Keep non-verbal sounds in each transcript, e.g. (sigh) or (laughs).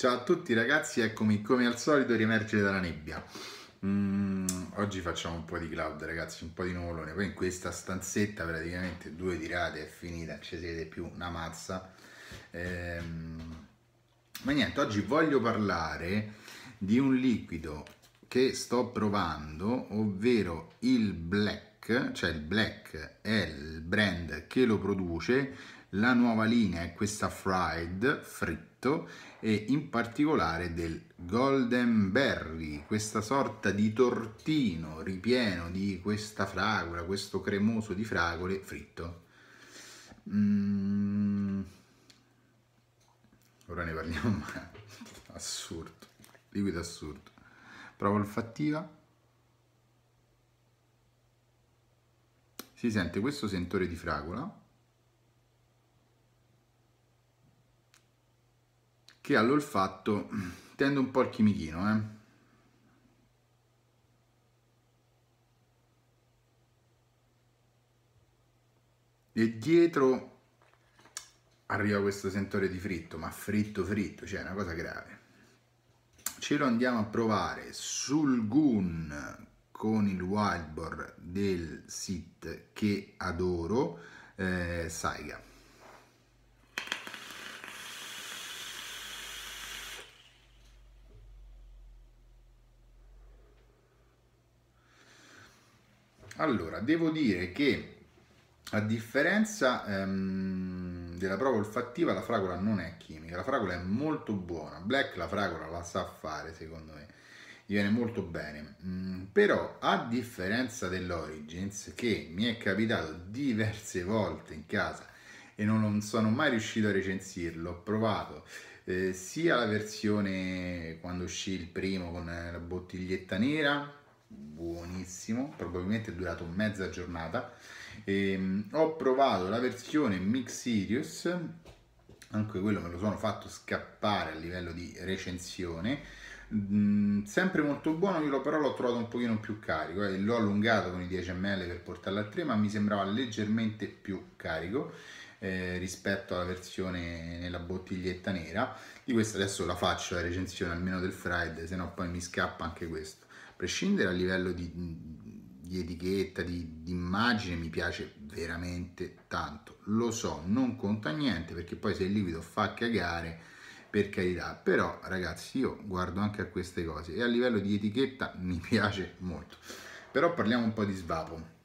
Ciao a tutti ragazzi, eccomi come al solito riemergere dalla nebbia. Mm, oggi facciamo un po' di cloud ragazzi, un po' di nuvolone. Poi in questa stanzetta praticamente due tirate è finita, ci siete più una mazza. Ehm, ma niente, oggi voglio parlare di un liquido che sto provando, ovvero il Black, cioè il Black è il brand che lo produce, la nuova linea è questa Fried, Fried insetto e in particolare del golden berry, questa sorta di tortino ripieno di questa fragola, questo cremoso di fragole fritto. Mm. Ora ne parliamo, ma (laughs) assurdo, liquido assurdo. Provo olfattiva. Si sente questo sentore di fragola che all'olfatto tende un po' al chimichino, eh? E dietro arriva questo sentore di fritto, ma fritto fritto, cioè una cosa grave. Ce lo andiamo a provare sul Gun con il wildboard del sit che adoro, eh, Saiga. Allora, devo dire che a differenza ehm, della prova olfattiva, la fragola non è chimica, la fragola è molto buona. Black la fragola la sa fare, secondo me, gli viene molto bene. Mm, però, a differenza dell'Origins, che mi è capitato diverse volte in casa e non, non sono mai riuscito a recensirlo, ho provato eh, sia la versione quando uscì il primo con la bottiglietta nera buonissimo, probabilmente è durato mezza giornata. E, ehm, ho provato la versione Mix Sirius, anche quello me lo sono fatto scappare a livello di recensione. Mm, sempre molto buono, io però l'ho trovato un pochino più carico e eh. l'ho allungato con i 10 ml per portarlo al 3, ma mi sembrava leggermente più carico. Eh, rispetto alla versione nella bottiglietta nera di questa adesso la faccio la recensione almeno del Friday se no poi mi scappa anche questo prescindere a livello di, di etichetta, di, di immagine, mi piace veramente tanto. Lo so, non conta niente perché poi se il liquido fa cagare, per carità, però ragazzi io guardo anche a queste cose e a livello di etichetta mi (laughs) piace molto. Però parliamo un po' di svapo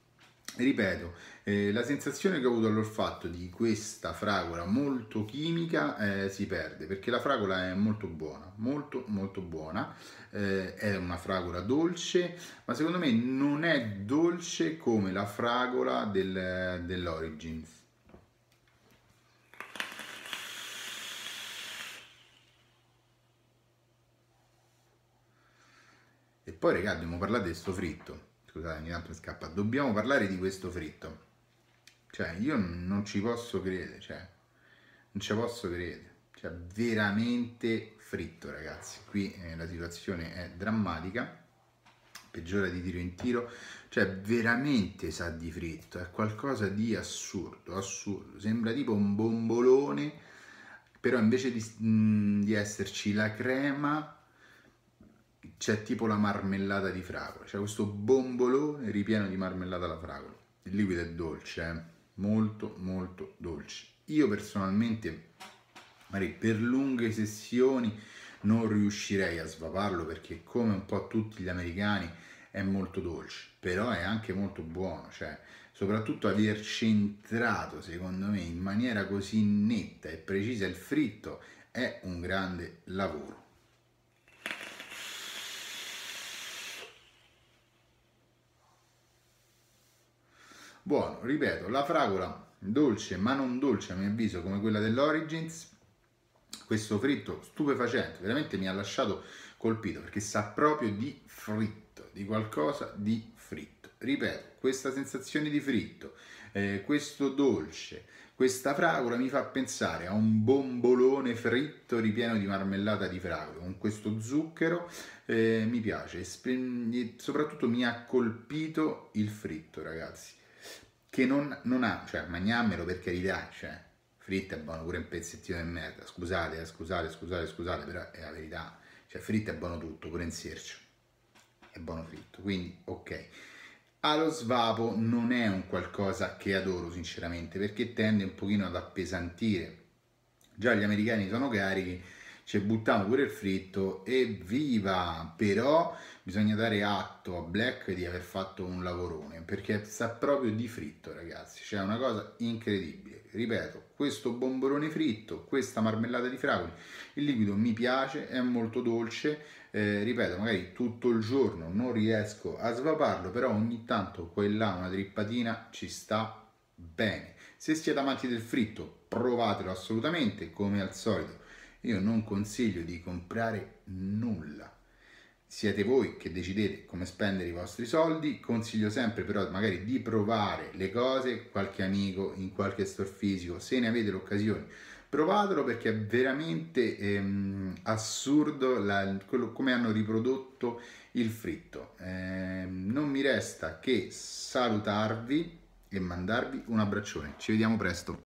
ripeto, eh, la sensazione che ho avuto all'olfatto di questa fragola molto chimica eh, si perde perché la fragola è molto buona, molto molto buona, eh, è una fragola dolce, ma secondo me non è dolce come la fragola del, dell'Origins. E poi, ragazzi, abbiamo parlato di sto fritto Scusate, ogni tanto mi scappa. Dobbiamo parlare di questo fritto. Cioè, io non ci posso credere, cioè, non ci posso credere. Cioè, veramente fritto, ragazzi. Qui eh, la situazione è drammatica peggiora di tiro in tiro, cioè veramente sa di fritto, è qualcosa di assurdo, assurdo, sembra tipo un bombolone, però invece di, di esserci la crema c'è tipo la marmellata di fragola, c'è questo bombolone ripieno di marmellata alla fragola. Il liquido è dolce, eh? molto molto dolce. Io personalmente, magari per lunghe sessioni, non riuscirei a svaparlo perché come un po' tutti gli americani è molto dolce, però è anche molto buono, cioè soprattutto aver centrato, secondo me, in maniera così netta e precisa il fritto è un grande lavoro. buono, ripeto, la fragola dolce ma non dolce a mio avviso come quella dell'Origins, questo fritto stupefacente, veramente mi ha lasciato colpito perché sa proprio di fritto, di qualcosa di fritto. Ripeto, questa sensazione di fritto, eh, questo dolce, questa fragola mi fa pensare a un bombolone fritto ripieno di marmellata di fragola, con questo zucchero eh, mi piace, soprattutto mi ha colpito il fritto ragazzi che non, non ha, cioè magnammelo per carità, cioè fritto è buono pure un pezzettino di merda, scusate, eh, scusate, scusate, scusate, però è la verità, cioè fritto è buono tutto, pure in sercio, è buono fritto, quindi ok. Allo ah, svapo non è un qualcosa che adoro sinceramente perché tende un pochino ad appesantire, già gli americani sono carichi, ci buttiamo pure il fritto e viva! Però bisogna dare atto a Black di aver fatto un lavorone, perché sa proprio di fritto ragazzi, cioè una cosa incredibile. Ripeto, questo bomborone fritto, questa marmellata di fragole, il liquido mi piace, è molto dolce, eh, ripeto, magari tutto il giorno non riesco a svaparlo, però ogni tanto qua e là una trippatina ci sta bene. Se siete amanti del fritto, provatelo assolutamente, come al solito io non consiglio di comprare nulla. Siete voi che decidete come spendere i vostri soldi, consiglio sempre però magari di provare le cose, qualche amico in qualche store fisico, se ne avete l'occasione, provatelo perché è veramente ehm, assurdo la, quello, come hanno riprodotto il fritto. Eh, non mi resta che salutarvi e mandarvi un abbraccione. Ci vediamo presto.